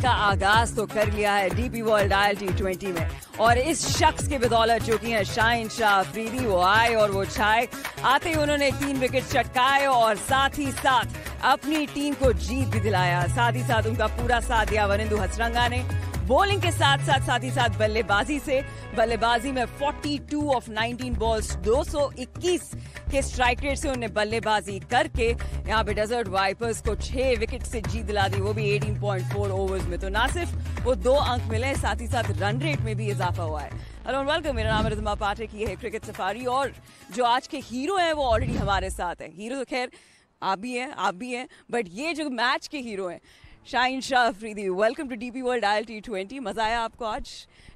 इसका आगाज तो कर लिया है DP World I L T twenty में और इस शख्स के बदौलत चुकी हैं शाइन शाह अफरीदी वो आए और वो छाए आते ही उन्होंने तीन विकेट चटकाए और साथ ही साथ अपनी टीम को जीत भी दिलाया साथ ही साथ उनका पूरा साथ दिया वरिंदु हसरंगा ने बॉलिंग के साथ साथ साथ ही साथ बल्लेबाजी से बल्लेबाजी में 42 ऑफ 19 बॉल्स 221 के स्ट्राइक रेट से उन्हें बल्लेबाजी करके यहाँ पे डेजर्ट वाइपर्स को छह विकेट से जीत दिला दी वो भी 18.4 ओवर्स में तो ना सिर्फ वो दो अंक मिले साथ ही साथ रन रेट में भी इजाफा हुआ है हेलो वेलकम मेरा नाम रिजमा पाठक ये है क्रिकेट सफारी और जो आज के हीरो हैं वो ऑलरेडी हमारे साथ हैं हीरो तो खैर आप भी हैं आप भी हैं बट ये जो मैच के हीरो हैं Shaheen Shah Afridi welcome to DP World I T twenty मज़ा आया आपको आज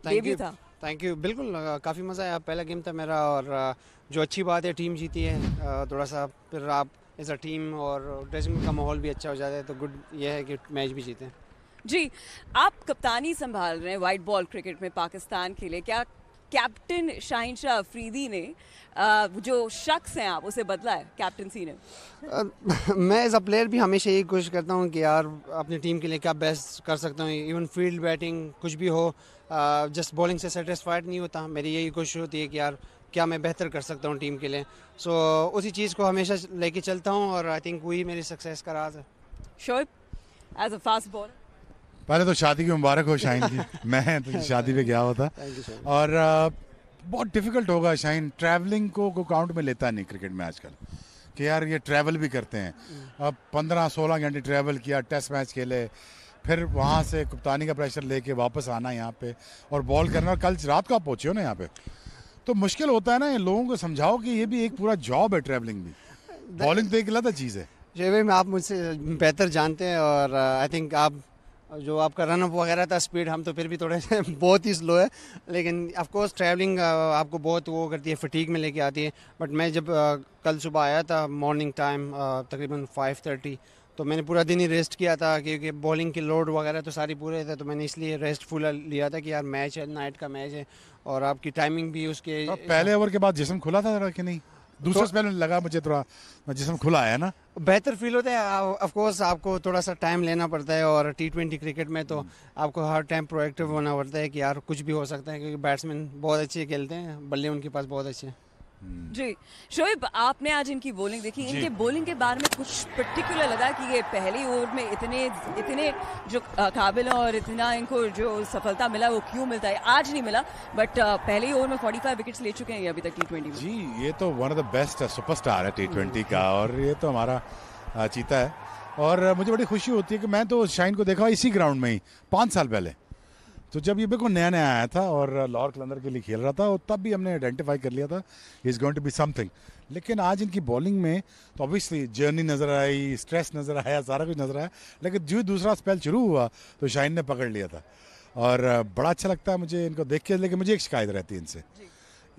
डेब्यू था थैंक यू बिल्कुल काफ़ी मज़ा आया पहला गेम था मेरा और जो अच्छी बात है टीम जीती है थोड़ा सा फिर आप एज अ टीम और ड्रेसिंग का माहौल भी अच्छा हो जाता है तो गुड ये है कि मैच भी जीते जी आप कप्तानी संभाल रहे हैं वाइट बॉल क्रिकेट में पाकिस्तान के लिए क्या कैप्टन शाहिन शाह अफरीदी ने जो शख्स हैं आप उसे बदला है कैप्टनसी ने मैं एज अ प्लेयर भी हमेशा यही कोशिश करता हूँ कि यार अपनी टीम के लिए क्या बेस्ट कर सकता हूँ इवन फील्ड बैटिंग कुछ भी हो जस्ट बॉलिंग से सेटिस्फाइड नहीं होता मेरी यही कोशिश होती है कि यार क्या मैं बेहतर कर सकता हूँ टीम के लिए सो so, उसी चीज़ को हमेशा लेके चलता हूँ और आई थिंक वही मेरी सक्सेस का राज है Shoaib as a fast bowler पहले तो शादी की मुबारक हो शाइन की मैं तो शादी पे गया होता और बहुत डिफिकल्ट होगा शाइन ट्रैवलिंग को को काउंट में लेता नहीं क्रिकेट में आजकल कि यार ये ट्रैवल भी करते हैं hmm. अब पंद्रह सोलह घंटे ट्रैवल किया टेस्ट मैच खेले फिर वहाँ से कप्तानी का प्रेशर लेके वापस आना यहाँ पे और बॉल करना और कल रात को आप पहुँचे हो ना यहाँ पे तो मुश्किल होता है ना ये लोगों को समझाओ कि ये भी एक पूरा जॉब है ट्रैवलिंग भी बॉलिंग तो एक अलग चीज़ है जय भाई आप मुझसे बेहतर जानते हैं और आई थिंक आप जो आपका रनअप वगैरह था स्पीड हम तो फिर भी थोड़े से बहुत ही स्लो है लेकिन ऑफकोर्स ट्रैवलिंग आपको बहुत वो करती है फटीक में लेके आती है बट मैं जब कल सुबह आया था मॉर्निंग टाइम तकरीबन फाइव थर्टी तो मैंने पूरा दिन ही रेस्ट किया था क्योंकि बॉलिंग के लोड वगैरह तो सारी पूरे थे तो मैंने इसलिए रेस्ट फुल लिया था कि यार मैच है नाइट का मैच है और आपकी टाइमिंग भी उसके तो पहले ओवर के बाद जिसम खुला था कि नहीं दूसरे स्मेल तो- में लगा मुझे थोड़ा जिसम खुला है ना बेहतर फील होता है ऑफ कोर्स आपको थोड़ा सा टाइम लेना पड़ता है और टी ट्वेंटी क्रिकेट में तो हम्म। आपको हर टाइम प्रोएक्टिव होना पड़ता है कि यार कुछ भी हो सकता है क्योंकि बैट्समैन बहुत अच्छे खेलते हैं बल्ले उनके पास बहुत अच्छे हैं हम्म। जी शोएब आपने आज इनकी बॉलिंग देखी इनके बॉलिंग के बारे में कुछ पर्टिकुलर लगा कि ये पहली ओवर में इतने इतने जो काबिल हैं और इतना इनको जो सफलता मिला वो क्यों मिलता है आज नहीं मिला बट पहले ओवर में 45 विकेट्स ले चुके हैं अभी तक टी ट्वेंटी जी ये तो one of the best superstar है टी ट्वेंटी का हम्म। और ये तो हमारा चीता है और मुझे बड़ी खुशी होती है कि मैं तो शाइन को देखा इसी ग्राउंड में ही पाँच साल पहले तो जब ये बिल्कुल नया नया आया था और लाहौर कलंदर के लिए खेल रहा था और तब भी हमने आइडेंटिफाई कर लिया था is going to be something लेकिन आज इनकी बॉलिंग में तो ऑब्वियसली जर्नी नज़र आई स्ट्रेस नज़र आया सारा कुछ नज़र आया लेकिन जो दूसरा स्पेल शुरू हुआ तो शाइन ने पकड़ लिया था और बड़ा अच्छा लगता है मुझे इनको देख के लेकिन मुझे एक शिकायत रहती है इनसे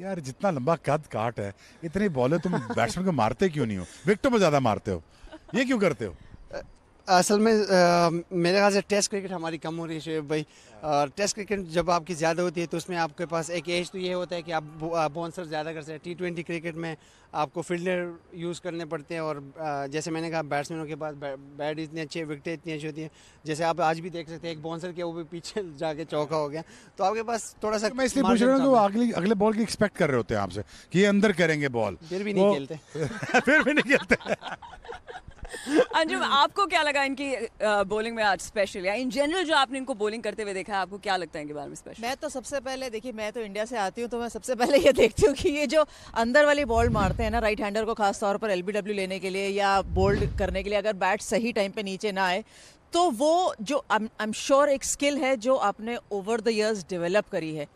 यार जितना लंबा कद काट है इतनी बॉलें तुम बैट्समैन को मारते क्यों नहीं हो विकटों में ज़्यादा मारते हो ये क्यों करते हो असल में आ, मेरे ख्याल से टेस्ट क्रिकेट हमारी कम हो रही है शुएब भाई हाँ। और टेस्ट क्रिकेट जब आपकी ज़्यादा होती है तो उसमें आपके पास एक एज तो ये होता है कि आप बॉन्सर ज़्यादा कर सकते हैं टी ट्वेंटी क्रिकेट में आपको फील्डर यूज़ करने पड़ते हैं और आ, जैसे मैंने कहा बैट्समैनों के पास बैट इतनी अच्छी है विकटें इतनी अच्छी होती हैं जैसे आप आज भी देख सकते हैं एक बॉन्सर के वो भी पीछे जाके चौका हो गया तो आपके पास थोड़ा सा तो मैं इसलिए पूछ रहा हूँ अगली अगले बॉल की एक्सपेक्ट कर रहे होते हैं आपसे कि ये अंदर करेंगे बॉल फिर भी नहीं खेलते फिर भी नहीं खेलते अंजुम आपको क्या लगा इनकी बोलिंग में आज स्पेशल या इन जनरल जो आपने इनको बोलिंग करते हुए देखा आपको क्या लगता है इनके बारे में स्पेशल मैं तो सबसे पहले देखिए मैं तो इंडिया से आती हूँ तो मैं सबसे पहले ये देखती हूँ कि ये जो अंदर वाली बॉल मारते हैं ना राइट हैंडर को खास तौर पर एलबीडब्ल्यू लेने के लिए या बोल्ड करने के लिए अगर बैट सही टाइम पे नीचे ना आए तो वो जो आई एम श्योर एक स्किल है जो आपने ओवर द ईयर्स डेवलप करी है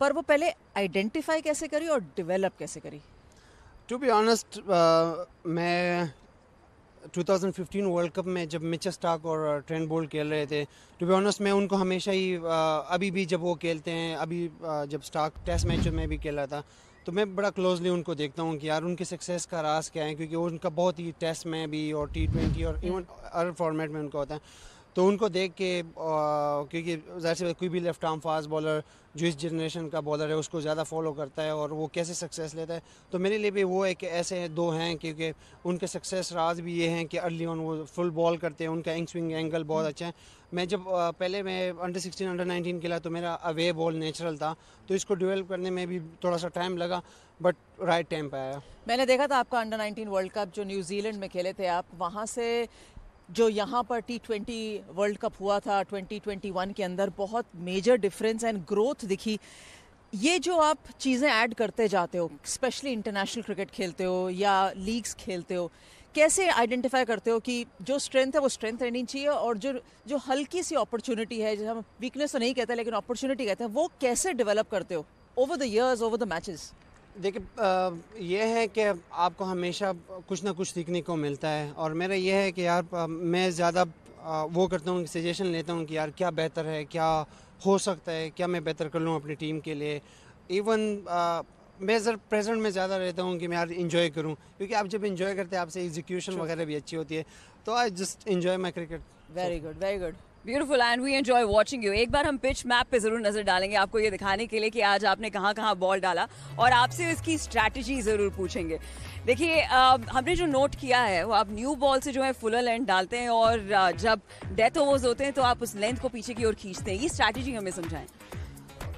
पर वो पहले आइडेंटिफाई कैसे करी और डेवलप कैसे करी टू बी ऑनेस्ट मैं 2015 वर्ल्ड कप में जब मिचे स्टाक और uh, ट्रेंड बोल्ट खेल रहे थे टू बी ऑनेस्ट मैं उनको हमेशा ही uh, अभी भी जब वो खेलते हैं अभी uh, जब स्टाक टेस्ट मैच में भी खेला था तो मैं बड़ा क्लोजली उनको देखता हूँ कि यार उनके सक्सेस का रास क्या है क्योंकि वो उनका बहुत ही टेस्ट में भी और टी ट्वेंटी और इवन हर फॉर्मेट में उनका होता है तो उनको देख के क्योंकि जाहिर सी कोई भी लेफ्ट आर्म फास्ट बॉलर जो इस जनरेशन का बॉलर है उसको ज़्यादा फॉलो करता है और वो कैसे सक्सेस लेता है तो मेरे लिए भी वो एक ऐसे दो हैं क्योंकि उनके सक्सेस राज भी ये हैं कि अर्ली ऑन वो फुल बॉल करते हैं उनका एंग स्विंग एंगल बहुत हम्म। अच्छा है मैं जब पहले मैं अंडर सिक्सटीन अंडर नाइनटीन खेला तो मेरा अवे बॉल नेचुरल था तो इसको डिवेल्प करने में भी थोड़ा सा टाइम लगा बट राइट टाइम पर आया मैंने देखा था आपका अंडर 19 वर्ल्ड कप जो न्यूजीलैंड में खेले थे आप वहाँ से जो यहाँ पर टी ट्वेंटी वर्ल्ड कप हुआ था 2021 के अंदर बहुत मेजर डिफरेंस एंड ग्रोथ दिखी ये जो आप चीज़ें ऐड करते जाते हो स्पेशली इंटरनेशनल क्रिकेट खेलते हो या लीग्स खेलते हो कैसे आइडेंटिफाई करते हो कि जो स्ट्रेंथ है वो स्ट्रेंथ रहनी चाहिए और जो जो हल्की सी अपॉर्चुनिटी है जो हम वीकनेस तो नहीं कहते लेकिन अपॉर्चुनिटी कहते हैं वो कैसे डेवलप करते हो over the years over the matches देखिए ये है कि आपको हमेशा कुछ ना कुछ सीखने को मिलता है और मेरा यह है कि यार मैं ज़्यादा वो करता हूँ सजेशन लेता हूँ कि यार क्या बेहतर है क्या हो सकता है क्या मैं बेहतर कर लूँ अपनी टीम के लिए इवन मैं सर प्रेजेंट में ज़्यादा रहता हूँ कि मैं यार इन्जॉय करूँ क्योंकि आप जब इन्जॉय करते हैं आपसे एग्जीक्यूशन वगैरह भी अच्छी होती है तो I just enjoy my cricket very good very good beautiful and we enjoy watching you एक बार हम पिच मैप पे जरूर नजर डालेंगे आपको ये दिखाने के लिए कि आज आपने कहाँ कहाँ बॉल डाला और आपसे इसकी स्ट्रैटेजी जरूर पूछेंगे देखिए हमने जो नोट किया है वो आप न्यू बॉल से जो है फुलर लेंथ डालते हैं और जब डेथ ओवर्स होते हैं तो आप उस लेंथ को पीछे की ओर खींचते हैं ये स्ट्रैटेजी हमें समझाएं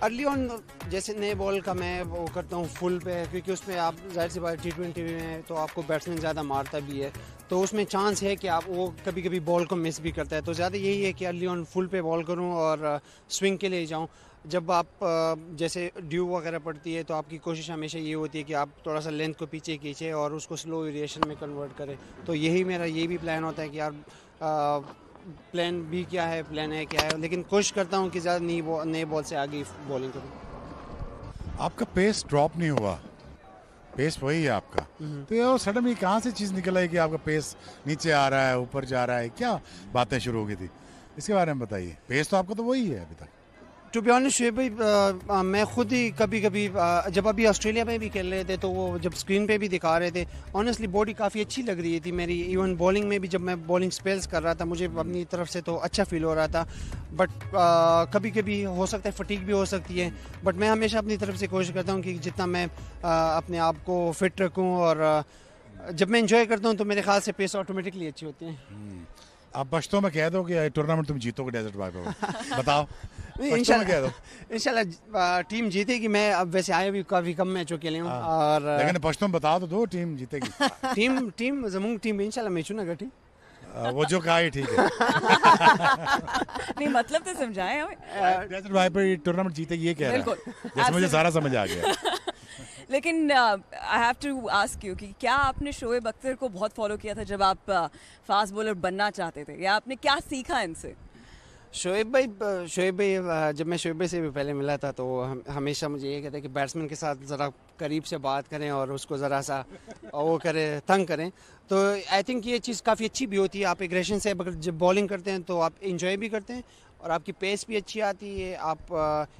अर्ली ऑन जैसे नए बॉल का मैं वो करता हूँ फुल पे क्योंकि उसमें आप जाहिर सी बात टी ट्वेंटी में तो आपको बैट्समैन ज़्यादा मारता भी है तो उसमें चांस है कि आप वो कभी कभी बॉल को मिस भी करता है तो ज़्यादा यही है कि अर्ली ऑन फुल पे बॉल करूँ और स्विंग uh, के लिए जाऊँ जब आप uh, जैसे ड्यू वगैरह पड़ती है तो आपकी कोशिश हमेशा ये होती है कि आप थोड़ा सा लेंथ को पीछे खींचे और उसको स्लो वेरिएशन में कन्वर्ट करें तो यही मेरा ये भी प्लान होता है कि यार प्लान uh, बी क्या है प्लान ए क्या है लेकिन कोशिश करता हूँ कि ज़्यादा नई बॉल नए बॉल से आगे बॉलिंग करूँ आपका पेस ड्रॉप नहीं हुआ पेस वही है आपका हम्म। तो ये सडन कहाँ से चीज़ निकल आई कि आपका पेस नीचे आ रहा है ऊपर जा रहा है क्या बातें शुरू हो गई थी इसके बारे में बताइए पेस तो आपका तो वही है अभी तक टू बी ऑनेस्ट ये भाई मैं खुद ही कभी कभी आ, जब अभी ऑस्ट्रेलिया में भी खेल रहे थे तो वो जब स्क्रीन पे भी दिखा रहे थे ऑनेस्टली बॉडी काफ़ी अच्छी लग रही थी मेरी इवन बॉलिंग में भी जब मैं बॉलिंग स्पेल्स कर रहा था मुझे अपनी तरफ से तो अच्छा फील हो रहा था बट uh, कभी कभी हो सकता है फटीक भी हो सकती है बट मैं हमेशा अपनी तरफ से कोशिश करता हूँ कि जितना मैं आ, uh, अपने आप को फिट रखूँ और आ, uh, जब मैं इंजॉय करता हूँ तो मेरे ख्याल से पेस ऑटोमेटिकली अच्छी होती है हम्म। आप बचतों में कह दो कि टूर्नामेंट तुम जीतोगे डेजर्ट बाय बताओ टीम जीतेगी मैं अब वैसे आए भी काफी कम मैचों के लिए हूँ हाँ। और लेकिन पश्चिम बता तो दो टीम जीतेगी टीम टीम जमूंग टीम इंशाल्लाह मैं ना टीम वो जो कहा ही ठीक है नहीं मतलब तो समझाएं हमें डेजर्ट भाई पर टूर्नामेंट जीते ये कह रहा है जैसे मुझे सारा समझ आ गया लेकिन I have to ask you कि क्या आपने शोएब अख्तर को बहुत फॉलो किया था जब आप फास्ट बॉलर बनना चाहते थे या आपने क्या सीखा इनसे शोएब भाई शोएब भाई जब मैं शोएब भाई से भी पहले मिला था तो हमेशा मुझे ये कहते कि बैट्समैन के साथ ज़रा करीब से बात करें और उसको ज़रा सा वो करें तंग करें तो आई थिंक ये चीज़ काफ़ी अच्छी भी होती है आप एग्रेशन से जब बॉलिंग करते हैं तो आप इंजॉय भी करते हैं और आपकी पेस भी अच्छी आती है आप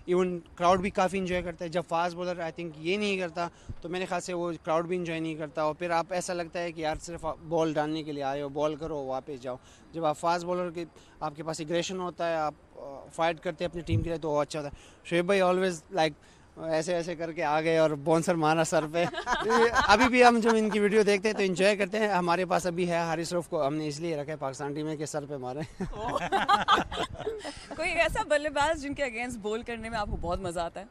इवन uh, क्राउड भी काफ़ी इन्जॉय करता है जब फास्ट बॉलर आई थिंक ये नहीं करता तो मेरे ख्याल से वो क्राउड भी इन्जॉय नहीं करता और फिर आप ऐसा लगता है कि यार सिर्फ बॉल डालने के लिए आए हो बॉल करो वापस जाओ जब आप फास्ट बॉलर के आपके पास इग्रेशन होता है आप फाइट uh, करते हैं अपनी टीम के लिए तो वो अच्छा होता है शुएब भाई ऑलवेज़ लाइक like, ऐसे ऐसे करके आ गए और बॉन्सर मारा सर पे अभी भी हम जब इनकी वीडियो देखते हैं तो इन्जॉय करते हैं हमारे पास अभी है हारिस रूफ को हमने इसलिए रखा है पाकिस्तान टीम के कि सर पे मारे कोई ऐसा बल्लेबाज जिनके अगेंस्ट बॉल करने में आपको बहुत मज़ा आता है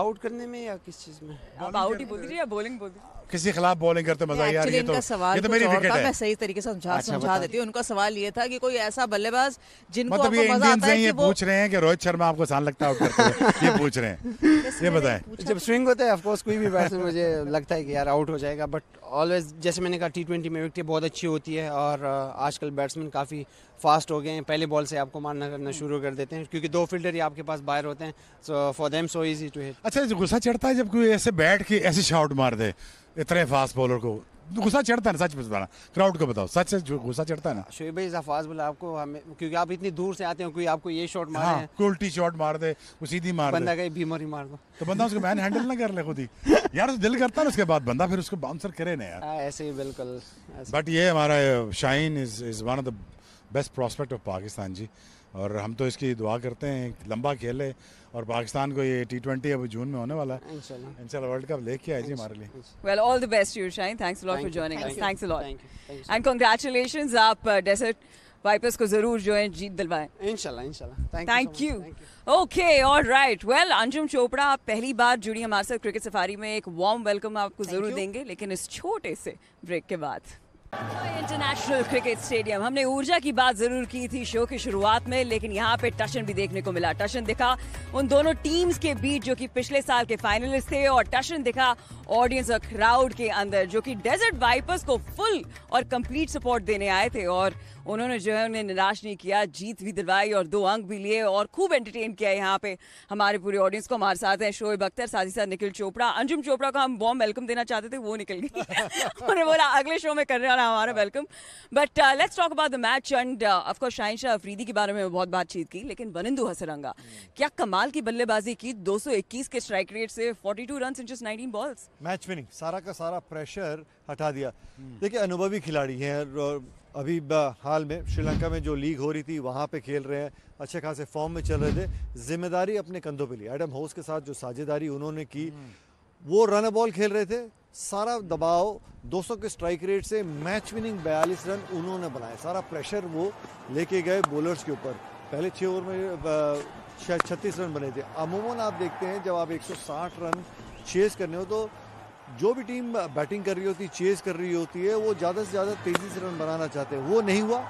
आउट uh, करने में या किस चीज़ में आप आउट ही बोल दीजिए या बॉलिंग बोल दीजिए किसी खिलाफ बॉलिंग करते मजा आ रही है तो सवाल ये तो मेरी विकेट है मैं सही तरीके से समझा अच्छा, समझा देती हूं उनका सवाल ये था कि कोई ऐसा बल्लेबाज जिनको मतलब ये इंडियंस नहीं ये पूछ रहे हैं कि रोहित शर्मा आपको आसान लगता है करते ये पूछ रहे हैं ये बताएं जब स्विंग होता है ऑफ कोर्स कोई भी बैट्समैन मुझे लगता है कि यार आउट हो जाएगा बट ऑलवेज जैसे मैंने कहा टी ट्वेंटी में विकेट बहुत अच्छी होती है और आजकल बैट्समैन काफ़ी फास्ट हो गए हैं पहले बॉल से आपको मारना करना हम्म। शुरू कर देते हैं क्योंकि दो फील्डर ही आपके पास बाहर होते हैं so for them so easy to hit अच्छा गुस्सा चढ़ता है जब कोई ऐसे बैठ के ऐसे शॉट मार दे इतने फास्ट बॉलर को गुस्सा चढ़ता है ना सच बताना क्राउड को बताओ सच से गुस्सा चढ़ता है ना शोएब भाई अफाज बोला आपको हमें क्योंकि आप इतनी दूर से आते हो कोई आपको ये शॉट मारे हाँ, उल्टी शॉट मार दे वो सीधी मार बंदा कहीं बीमारी मार दो तो बंदा उसको मैन हैंडल ना कर ले खुद ही यार तो दिल करता है उसके बाद बंदा फिर उसको बाउंसर करे ना यार हाँ, ऐसे ही बिल्कुल बट ये हमारा Shaheen is is one of the best prospect of Pakistan ji और हम तो इसकी दुआ करते हैं लंबा खेल है और पाकिस्तान को ये टी ट्वेंटी अब जून में होने वाला है इंशाल्लाह वर्ल्ड कप लेके आए जी हमारे लिए well all the best you Shaheen thanks lot for joining us thanks lot and congratulations आप डेजर्ट uh, वाइपर्स को जरूर जो है जीत दिलवाएं इंशाल्लाह इंशाल्लाह थैंक यू ओके और राइट वेल अंजुम चोपड़ा आप पहली बार जुड़ी हमारे साथ क्रिकेट सफारी में एक वार्म वेलकम आपको जरूर देंगे लेकिन इस छोटे से ब्रेक के बाद इंटरनेशनल क्रिकेट स्टेडियम हमने ऊर्जा की बात जरूर की थी शो की शुरुआत में लेकिन यहाँ पे टशन भी देखने को मिला टशन दिखा उन दोनों टीम्स के बीच जो कि पिछले साल के फाइनलिस्ट थे और टशन दिखा ऑडियंस और क्राउड के अंदर जो कि डेजर्ट वाइपर्स को फुल और कंप्लीट सपोर्ट देने आए थे और उन्होंने जो है उन्हें निराश नहीं किया जीत भी दिलवाई और दो अंक भी लिए और खूब एंटरटेन किया यहाँ पे हमारे पूरे ऑडियंस को हमारे साथ हैं शोएब अख्तर साथ ही साथ निखिल चोपड़ा अंजुम चोपड़ा को हम बॉम वेलकम देना चाहते थे वो निकल गई उन्होंने बोला अगले शो में कर करने वाला हमारा welcome but let's talk about the match and of course Shaheen Shah Afridi के बारे में बहुत बातचीत की लेकिन वनिंदु हसरंगा क्या कमाल की बल्लेबाजी की दो के स्ट्राइक रेट से forty two run just nineteen balls match winning सारा का सारा प्रेशर हटा दिया देखिए अनुभवी खिलाड़ी हैं अभी हाल में श्रीलंका में जो लीग हो रही थी वहाँ पे खेल रहे हैं अच्छे खासे फॉर्म में चल रहे थे जिम्मेदारी अपने कंधों पे ली एडम होस के साथ जो साझेदारी उन्होंने की हम्म। वो रन बॉल खेल रहे थे सारा दबाव 200 के स्ट्राइक रेट से मैच विनिंग बयालीस रन उन्होंने बनाए सारा प्रेशर वो लेके गए बॉलर्स के ऊपर पहले छः ओवर में छत्तीस रन बने थे अमूमन आप देखते हैं जब आप 160 रन चेस करने हो तो जो भी टीम बैटिंग कर रही होती है चेज कर रही होती है वो ज़्यादा से ज़्यादा से रन बनाना चाहते हैं वो नहीं हुआ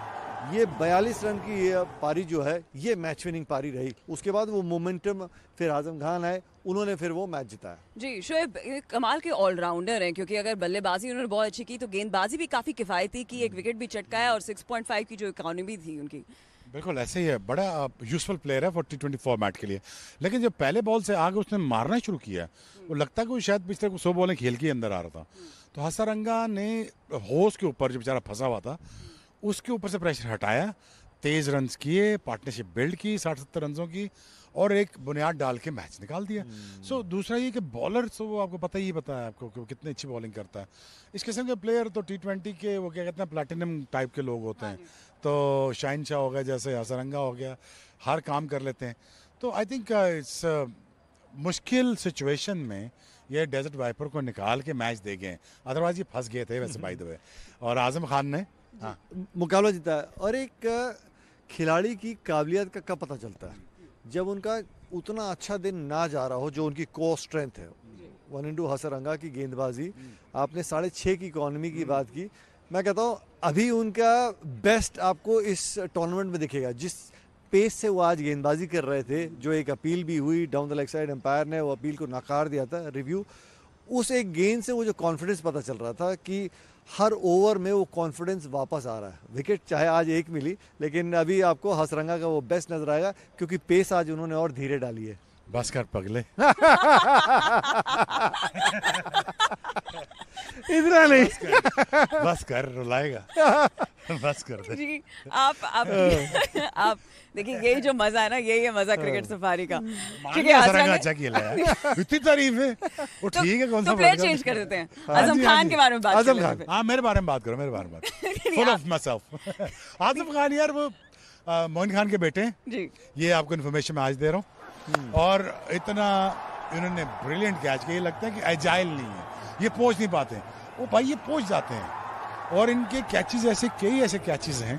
ये 42 रन की ये पारी जो है ये मैच विनिंग पारी रही उसके बाद वो मोमेंटम फिर आजम खान आए उन्होंने फिर वो मैच जिताया जी शोएब कमाल के ऑलराउंडर हैं क्योंकि अगर बल्लेबाजी उन्होंने बहुत अच्छी की तो गेंदबाजी भी काफ़ी किफ़ायती की एक विकेट भी चटकाया और 6.5 की जो इकॉनमी थी उनकी बिल्कुल ऐसे ही है बड़ा यूजफुल प्लेयर है फॉर टी ट्वेंटी फॉर्मेट के लिए लेकिन जब पहले बॉल से आगे उसने मारना शुरू किया वो लगता है कि वो शायद पिछले को सौ बॉलें खेल के अंदर आ रहा था तो हसारंगा ने होश के ऊपर जो बेचारा फंसा हुआ था उसके ऊपर से प्रेशर हटाया तेज़ रन किए पार्टनरशिप बिल्ड की साठ सत्तर रनों की और एक बुनियाद डाल के मैच निकाल दिया सो हम्म। so, दूसरा ये कि बॉलर तो वो आपको पता ही पता है आपको कि वो कितनी अच्छी बॉलिंग करता है इस किस्म के प्लेयर तो टी ट्वेंटी के वो क्या कहते हैं प्लेटिनम टाइप के लोग होते हैं हाँ तो शाइन शाह हो गया जैसे हसरंगा हो गया हर काम कर लेते हैं तो आई थिंक इट्स मुश्किल सिचुएशन में ये डेजर्ट वाइपर को निकाल के मैच दे गए अदरवाइज ये फंस गए थे वैसे बाई द और आजम खान ने हाँ मुकाबला जीता और एक uh, खिलाड़ी की काबिलियत का कब पता चलता है जब उनका उतना अच्छा दिन ना जा रहा हो जो उनकी को स्ट्रेंथ है वन इंडू हसरंगा की गेंदबाजी आपने साढ़े छः की इकॉनमी की हम्म। बात की मैं कहता हूँ अभी उनका बेस्ट आपको इस टूर्नामेंट में दिखेगा जिस पेस से वो आज गेंदबाजी कर रहे थे हम्म। जो एक अपील भी हुई down the leg side umpire ने वो अपील को नकार दिया था रिव्यू उस एक गेंद से वो जो कॉन्फिडेंस पता चल रहा था कि हर ओवर में वो कॉन्फिडेंस वापस आ रहा है विकेट चाहे आज एक मिली लेकिन अभी आपको हसरंगा का वो बेस्ट नजर आएगा क्योंकि पेस आज उन्होंने और धीरे डाली है बस कर पगले इतना नहीं बस कर रुलाएगा बस कर दे जी आप आप आप देखिए यही जो मजा है ना यही है मजा क्रिकेट हाँ। सफारी का ठीक है क्योंकि अच्छा खेला है इतनी तारीफ है वो तो- ठीक है कौन तो सा प्लेयर चेंज कर देते हैं हाँ आजम हाँ खान के बारे में बात आजम खान हां मेरे बारे में बात करो मेरे बारे में बात full of myself Azam Khan यार वो मोहन खान के बेटे हैं जी ये आपको इन्फॉर्मेशन मैं आज दे रहा हूँ हम्म। और इतना इन्होंने ब्रिलियंट कैच किया लगता है कि एजाइल नहीं है ये पहुंच नहीं पाते वो भाई ये पहुंच जाते हैं और इनके कैचेज ऐसे कई ऐसे कैचेज हैं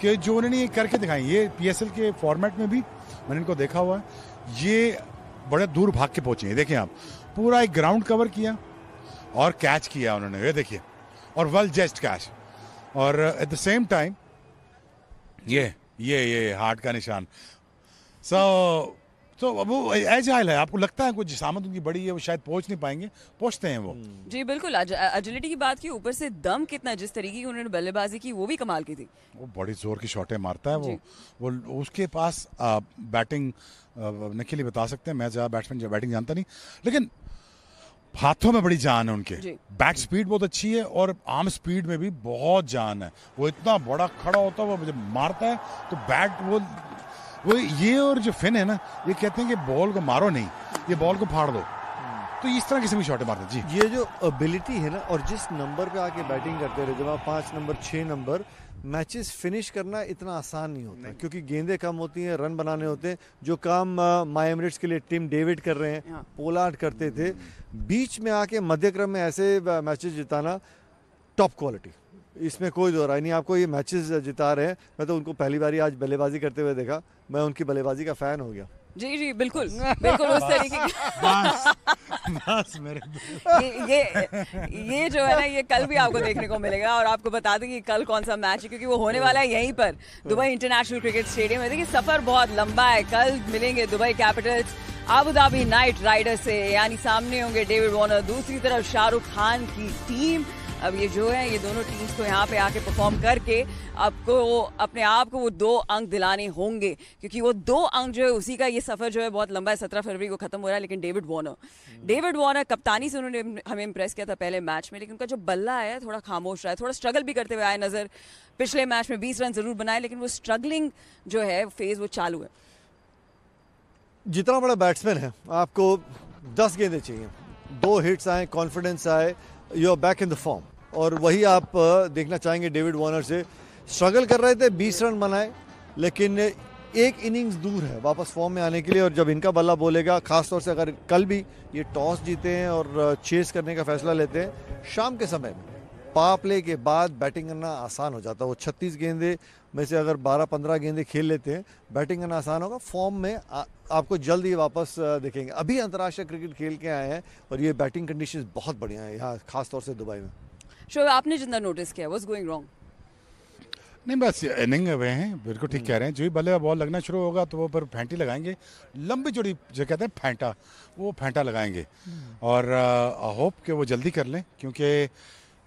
कि जो उन्होंने ये करके दिखाई ये पी के फॉर्मेट में भी मैंने इनको देखा हुआ है ये बड़े दूर भाग के पहुंचे हैं देखिए आप पूरा एक ग्राउंड कवर किया और कैच किया उन्होंने ये देखिए और वेल जस्ट कैच और एट द सेम टाइम ये ये ये हार्ट का निशान सो so, तो वो हाल है आपको लगता है कुछ जिसामत उनकी बड़ी है वो शायद पहुंच नहीं पाएंगे पहुंचते हैं वो हम्म। जी बिल्कुल एजिलिटी की बात की ऊपर से दम कितना जिस तरीके की उन्होंने बल्लेबाजी की वो भी कमाल की थी वो बड़ी जोर की शॉटें मारता है वो वो उसके पास आ, बैटिंग निखिल बता सकते हैं मैं ज़्यादा बैट्समैन जो बैटिंग जानता नहीं लेकिन हाथों में बड़ी जान है उनके बैट स्पीड बहुत अच्छी है और आर्म स्पीड में भी बहुत जान है वो इतना बड़ा खड़ा होता है वो मुझे मारता है तो बैट वो वो ये और जो फिन है ना ये कहते हैं कि बॉल को मारो नहीं ये बॉल को फाड़ दो हम्म। तो इस तरह किसी भी शॉट मारते जी ये जो एबिलिटी है ना और जिस नंबर पे आके बैटिंग करते रहे जब आप पांच नंबर छः नंबर मैचेस फिनिश करना इतना आसान नहीं होता नहीं। क्योंकि गेंदे कम होती हैं रन बनाने होते हैं जो काम माई एमरेट्स के लिए टीम डेविड कर रहे हैं पोलार्ड हाँ। करते थे हम्म। बीच में आके मध्यक्रम में ऐसे मैचेस जिताना टॉप क्वालिटी इसमें कोई दो राय नहीं आपको ये मैचेस जिता रहे हैं मैं तो उनको पहली बार आज बल्लेबाजी करते हुए देखा मैं उनकी बल्लेबाजी का फैन हो गया जी जी बिल्कुल बिल्कुल उस तरीके बस मेरे ये, ये जो है ना ये कल भी आपको देखने को मिलेगा और आपको बता दें कि कल कौन सा मैच है क्योंकि वो होने वाला है यहीं पर दुबई इंटरनेशनल क्रिकेट स्टेडियम में देखिए सफर बहुत लंबा है कल मिलेंगे Dubai Capitals Abu Dhabi Knight Riders से यानी सामने होंगे डेविड वॉर्नर दूसरी तरफ शाहरुख खान की टीम अब ये जो है ये दोनों टीम्स को यहाँ पे आके परफॉर्म करके आपको अपने आप को वो दो अंक दिलाने होंगे क्योंकि वो दो अंक जो है उसी का ये सफ़र जो है बहुत लंबा है सत्रह फरवरी को ख़त्म हो रहा है लेकिन डेविड वार्नर डेविड वार्नर कप्तानी से उन्होंने हमें इम्प्रेस किया था पहले मैच में लेकिन उनका जो बल्ला है थोड़ा खामोश रहा है थोड़ा स्ट्रगल भी करते हुए आए नज़र पिछले मैच में बीस रन ज़रूर बनाए लेकिन वो स्ट्रगलिंग जो है फेज़ वो चालू है जितना बड़ा बैट्समैन है आपको दस गेंदें चाहिए दो हिट्स आए कॉन्फिडेंस आए you are back in the form और वही आप देखना चाहेंगे डेविड वार्नर से स्ट्रगल कर रहे थे 20 रन बनाए लेकिन एक इनिंग्स दूर है वापस फॉर्म में आने के लिए और जब इनका बल्ला बोलेगा खासतौर से अगर कल भी ये टॉस जीते हैं और चेस करने का फैसला लेते हैं शाम के समय में पा के बाद बैटिंग करना आसान हो जाता है वो छत्तीस गेंदे में से अगर 12-15 गेंदे खेल लेते हैं बैटिंग करना आसान होगा फॉर्म में आ, आपको जल्द ही वापस देखेंगे अभी अंतर्राष्ट्रीय क्रिकेट खेल के आए हैं और ये बैटिंग कंडीशन बहुत बढ़िया है यहाँ खासतौर से दुबई में शो आपने जितना नोटिस किया वॉज गोइंग रॉन्ग नहीं बस इनिंग हुए हैं बिल्कुल ठीक कह रहे हैं जो भी बल्ले बॉल लगना शुरू होगा तो वो पर फैंटी लगाएंगे लंबी जोड़ी जो कहते हैं फैंटा वो फैंटा लगाएंगे हम्म। और आई होप कि वो जल्दी कर लें क्योंकि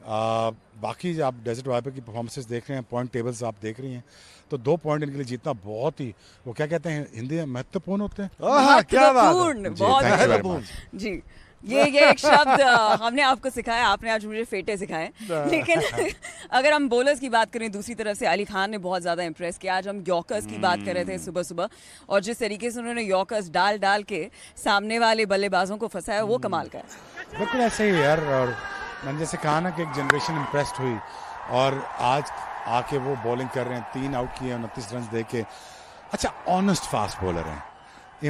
बाकी आप डेजर्ट वाइपर की परफॉर्मेंसेस देख रहे हैं पॉइंट टेबल्स आप देख रही हैं तो दो पॉइंट इनके लिए जीतना बहुत ही वो क्या कहते हैं हिंदी में महत्वपूर्ण होते हैं क्या बात बहुत महत्वपूर्ण जी ये ये एक शब्द हमने आपको सिखाया आपने आज मुझे फेटे सिखाए हाँ। लेकिन अगर हम बोलर्स की बात करें दूसरी तरफ से अली खान ने बहुत ज़्यादा इंप्रेस किया आज हम यॉकर्स की बात कर रहे थे सुबह सुबह और जिस तरीके से उन्होंने यॉकर्स डाल डाल के सामने वाले बल्लेबाजों को फंसाया वो कमाल का है बिल्कुल ऐसे ही यार और मैंने जैसे कहा ना कि एक जनरेशन इम्प्रेस्ड हुई और आज आके वो बॉलिंग कर रहे हैं तीन आउट किए उनतीस रन दे के अच्छा ऑनेस्ट फास्ट बॉलर हैं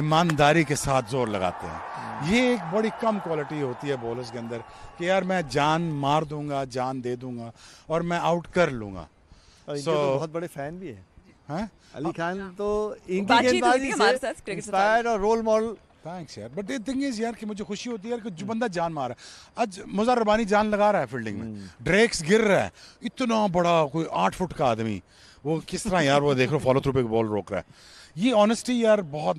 ईमानदारी के साथ जोर लगाते हैं ये एक बड़ी कम क्वालिटी होती है बॉलर्स के अंदर कि यार मैं जान मार दूंगा जान दे दूंगा और मैं आउट कर लूंगा so, तो बहुत बड़े फैन भी है, है? अली खान हाँ। तो इनकी गेंदबाजी से और रोल मॉडल थैंक्स यार बट ये थिंग इज यार कि मुझे खुशी होती है यार कि जो बंदा जान मार रहा है आज मुजर रबानी जान लगा रहा है फील्डिंग में ड्रेक्स हम्म। गिर रहा है इतना बड़ा कोई आठ फुट का आदमी वो किस तरह यार वो देख रहे फॉलो थ्रू पे बॉल रोक रहा है ये ऑनेस्टी यार बहुत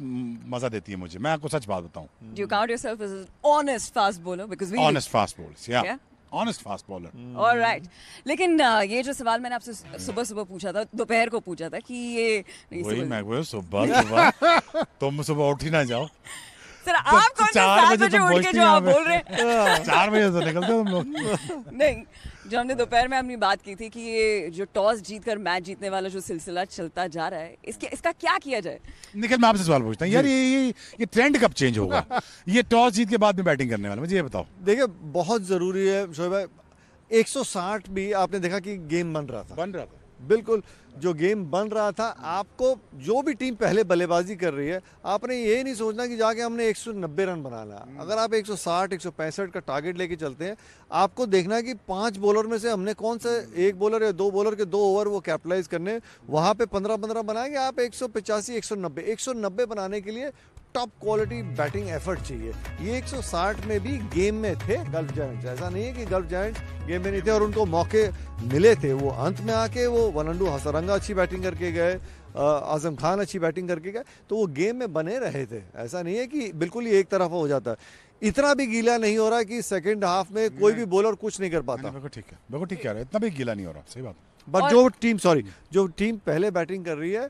मजा देती है मुझे मैं आपको सच बात बताऊं do you count yourself as honest fast bowler because we honest fast bowlers या ऑनेस्ट फास्ट बॉलर ऑलराइट लेकिन uh, ये जो सवाल मैंने आपसे सुबह सुबह पूछा था दोपहर को पूछा था कि ये वही मैं सुबह सुबह तुम सुबह उठ ही ना जाओ सर तो आप कौन सा बजे तो उठ के जो आप बोल रहे हैं हाँ, चार बजे से तो निकलते हम लोग नहीं जो हमने दोपहर में अपनी बात की थी कि ये जो टॉस जीत कर मैच जीतने वाला जो सिलसिला चलता जा रहा है इसके इसका क्या किया जाए निखिल मैं आपसे सवाल पूछता हूँ यार ये ये ये ट्रेंड कब चेंज होगा ये टॉस जीत के बाद में बैटिंग करने वाला मुझे ये बताओ देखिए बहुत ज़रूरी है शोएब भाई 160 भी आपने देखा कि गेम बन रहा था बन रहा था बिल्कुल जो गेम बन रहा था आपको जो भी टीम पहले बल्लेबाजी कर रही है आपने ये नहीं सोचना कि जाके हमने 190 रन बनाना हम्म। अगर आप 160 165 का टारगेट लेके चलते हैं आपको देखना कि पांच बॉलर में से हमने कौन सा हम्म। एक बॉलर या दो बॉलर के दो ओवर वो कैपिटलाइज करने वहाँ पे पंद्रह पंद्रह बनाएंगे आप एक सौ पचासी एक सौ नब्बे एक सौ नब्बे बनाने के लिए टॉप क्वालिटी बैटिंग एफर्ट चाहिए ये 160 में भी गेम में थे गल्फ जायंट्स ऐसा नहीं है कि गल्फ जायंट्स गेम में नहीं थे और उनको मौके मिले थे वो अंत में आके वो वनंडू हसरा रंगा अच्छी बैटिंग करके गए आज़म खान अच्छी बैटिंग करके गए तो वो गेम में बने रहे थे ऐसा नहीं है कि बिल्कुल ही एक तरफ हो जाता है इतना भी गीला नहीं हो रहा कि सेकंड हाफ में कोई भी बॉलर कुछ नहीं कर पाता बिल्कुल ठीक है बिल्कुल ठीक कह रहा है इतना भी गीला नहीं हो रहा सही बात बट जो टीम सॉरी जो टीम पहले बैटिंग कर रही है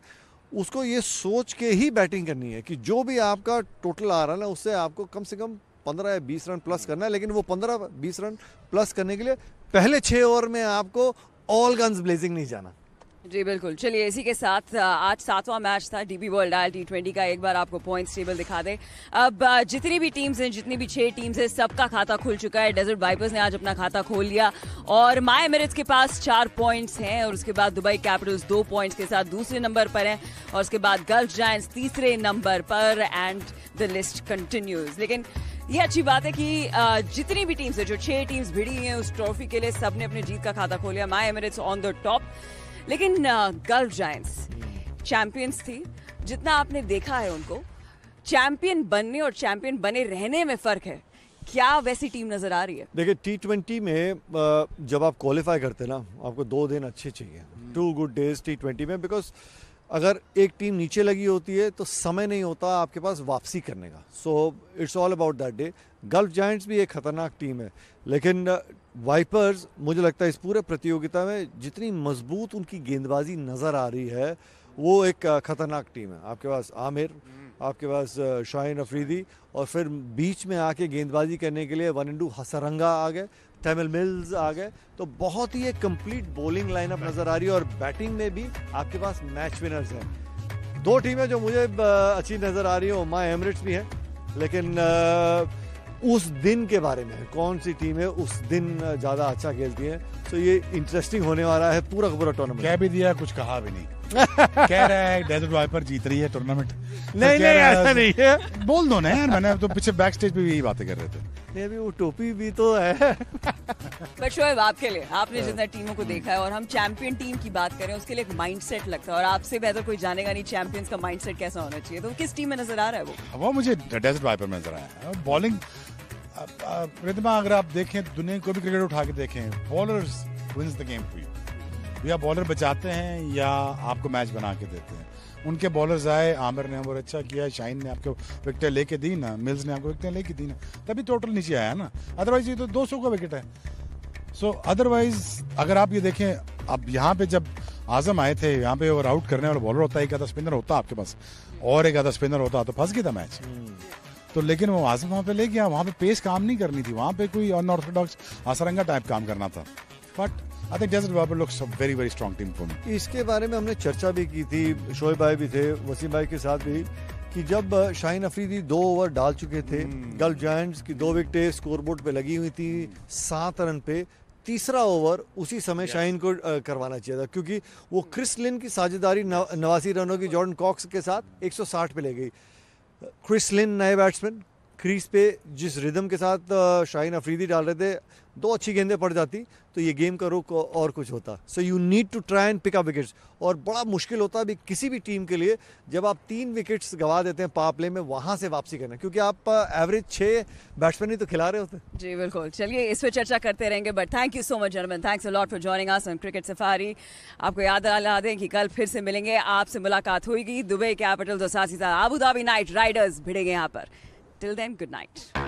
उसको ये सोच के ही बैटिंग करनी है कि जो भी आपका टोटल आ रहा है ना उससे आपको कम से कम पंद्रह या बीस रन प्लस करना है लेकिन वो पंद्रह बीस रन प्लस करने के लिए पहले छः ओवर में आपको ऑल गन्स ब्लेजिंग नहीं जाना जी बिल्कुल चलिए इसी के साथ आज सातवां मैच था DP World I L T twenty का एक बार आपको पॉइंट्स टेबल दिखा दें अब जितनी भी टीम्स हैं जितनी भी छह टीम्स हैं सबका खाता खुल चुका है डेजर्ट वाइपर्स ने आज अपना खाता खोल लिया और माय मेरिट्स के पास चार पॉइंट्स हैं और उसके बाद दुबई कैपिटल्स दो पॉइंट्स के साथ दूसरे नंबर पर हैं और उसके बाद गल्फ जायंट्स तीसरे नंबर पर एंड द लिस्ट कंटिन्यूज लेकिन ये अच्छी बात है कि जितनी भी टीम्स है जो छह टीम्स भिड़ी हैं उस ट्रॉफी के लिए सबने अपने जीत का खाता खोलिया MI Emirates on the top लेकिन गर्ल जाइंट्स चैंपियंस थी जितना आपने देखा है उनको चैंपियन बनने और चैंपियन बने रहने में फर्क है क्या वैसी टीम नजर आ रही है देखिए टी ट्वेंटी में जब आप क्वालिफाई करते ना आपको दो दिन अच्छे चाहिए two good days T twenty में बिकॉज अगर एक टीम नीचे लगी होती है तो समय नहीं होता आपके पास वापसी करने का so it's all about that day Gulf Giants भी एक ख़तरनाक टीम है लेकिन वाइपर्स uh, मुझे लगता है इस पूरे प्रतियोगिता में जितनी मजबूत उनकी गेंदबाजी नज़र आ रही है वो एक uh, ख़तरनाक टीम है आपके पास आमिर हम्म। आपके पास uh, शाहिन अफरीदी और फिर बीच में आके गेंदबाजी करने के लिए वन इंडू हसरंगा आ गए तमिल मिल्स आ गए तो बहुत ही एक कंप्लीट बॉलिंग लाइनअप नजर आ रही है और बैटिंग में भी आपके पास मैच विनर्स हैं दो टीमें जो मुझे अच्छी नजर आ रही है माई एमरेट्स भी है लेकिन उस दिन के बारे में कौन सी टीमें उस दिन ज़्यादा अच्छा खेलती हैं तो ये इंटरेस्टिंग होने वाला है पूरा पूरा टूर्नामेंट कह भी दिया कुछ कहा भी नहीं कह रहा है डेजर्ट वाइपर जीत रही है टूर्नामेंट तो नहीं नहीं ऐसा नहीं है बोल दो ना यार मैंने तो पीछे बैक स्टेज पे भी यही बातें कर रहे थे ये भी वो टोपी भी तो है बट शोएब आपके लिए आपने जितना हाँ। टीमों को देखा है और हम चैंपियन टीम की बात करें उसके लिए एक माइंडसेट लगता है और आपसे बेहतर कोई जानेगा नहीं चैंपियंस का माइंडसेट कैसा होना चाहिए तो किस टीम में नजर आ रहा है वो वो मुझे डेजर्ट वाइपर में नजर आया बॉलिंग प्रतिमा अगर आप देखें तो दुनिया को भी क्रिकेट उठा के देखें bowlers wins the game for you या बॉलर बचाते हैं या आपको मैच बना के देते हैं उनके बॉलर्स आए आमिर ने बहुत अच्छा किया शाइन ने आपको विकेट लेके दी ना मिल्स ने आपको विकेट लेके दी ना तभी टोटल नीचे आया ना अदरवाइज ये तो दो सौ का विकेट है सो so, अदरवाइज अगर आप ये देखें अब यहाँ पे जब आजम आए थे यहाँ पे और आउट करने वाला बॉलर होता है एक आधा स्पिनर होता आपके पास और एक आधा स्पिनर होता तो फंस गया था मैच हम्म। तो लेकिन वो आसिफ वहाँ पे ले गया वहाँ पे पेस काम नहीं करनी थी वहाँ पे कोई अनऑर्थोडॉक्स आसरंगा टाइप काम करना था बट आई थिंक डेजर्ट बाबर looks very very strong team for me इसके बारे में हमने चर्चा भी की थी शोएब भाई भी थे वसीम भाई के साथ भी कि जब शाहिन अफरीदी दो ओवर डाल चुके थे गल हम्म। जायंट्स की दो विकटें स्कोरबोर्ड पे लगी हुई थी सात रन पे तीसरा ओवर उसी समय शाहीन को करवाना चाहिए था क्योंकि वो क्रिस लिन की साझेदारी नवासी रनों की जॉर्डन कॉक्स के साथ 160 पे ले गई क्रिस लिन नए बैट्समैन क्रीज पे जिस रिदम के साथ शाहीन अफरीदी डाल रहे थे दो अच्छी गेंदें पड़ जाती तो ये गेम का रुख और कुछ होता so you need to try and pick up wickets और बड़ा मुश्किल होता है भी किसी भी टीम के लिए जब आप तीन विकेट्स गवा देते हैं पावर में वहाँ से वापसी करना क्योंकि आप एवरेज छः बैट्समैन ही तो खिला रहे होते हैं जी बिल्कुल चलिए इस पर चर्चा करते रहेंगे but thank you so much जर्मन thanks lot for joining us on cricket safari आपको याद दिला दें कि कल फिर से मिलेंगे आपसे मुलाकात होगी दुबई कैपिटल्स और साथ ही साथ आबूधाबी नाइट राइडर्स भिड़ेंगे यहाँ पर टिल देन गुड नाइट